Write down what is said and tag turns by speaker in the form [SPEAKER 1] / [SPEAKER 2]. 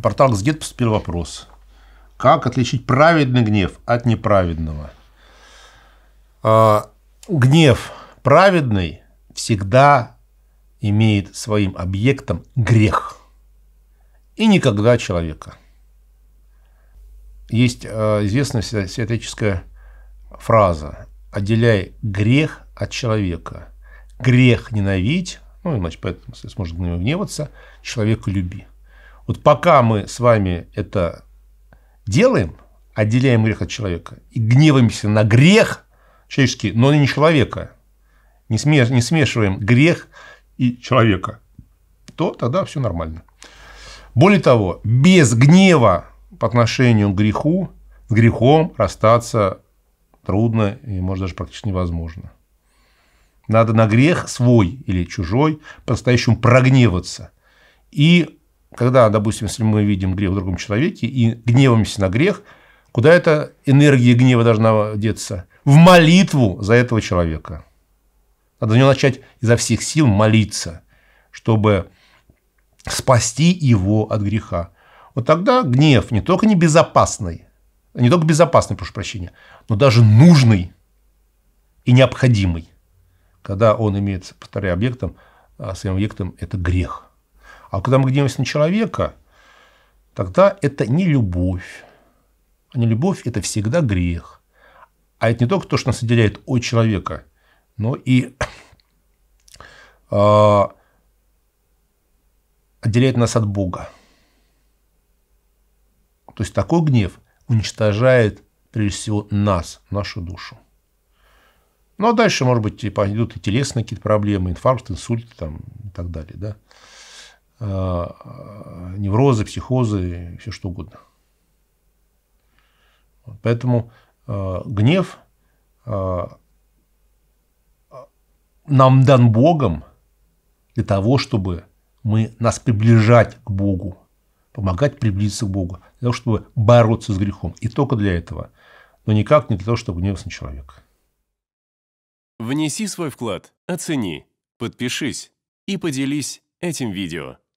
[SPEAKER 1] портал «Газгет» поступил вопрос. Как отличить праведный гнев от неправедного? А, гнев праведный всегда имеет своим объектом грех и никогда человека. Есть а, известная святоическая фраза «отделяй грех от человека». Грех ненавидь, ну, иначе поэтому, если сможет гневаться, человека люби. Вот пока мы с вами это делаем, отделяем грех от человека и гневаемся на грех человеческий, но не человека, не, смеш, не смешиваем грех и человека, то тогда все нормально. Более того, без гнева по отношению к греху, с грехом расстаться трудно и, может, даже практически невозможно. Надо на грех свой или чужой по-настоящему прогневаться и когда, допустим, если мы видим грех в другом человеке и гневаемся на грех, куда эта энергия гнева должна деться? В молитву за этого человека. Надо за него начать изо всех сил молиться, чтобы спасти его от греха. Вот тогда гнев не только небезопасный, не только безопасный, прошу прощения, но даже нужный и необходимый, когда он имеет, повторяю, объектом, а своим объектом это грех – а когда мы гневаемся на человека, тогда это не любовь. А не любовь – это всегда грех. А это не только то, что нас отделяет от человека, но и а, отделяет нас от Бога. То есть такой гнев уничтожает прежде всего нас, нашу душу. Ну а дальше, может быть, типа, идут и телесные какие-то проблемы, инфаркт, инсульт там, и так далее. Да? Э, неврозы, психозы, все что угодно. Поэтому э, гнев э, нам дан Богом для того, чтобы мы нас приближать к Богу, помогать приблизиться к Богу, для того, чтобы бороться с грехом. И только для этого. Но никак не для того, чтобы гневаться на человека. Внеси свой вклад, оцени, подпишись и поделись этим видео.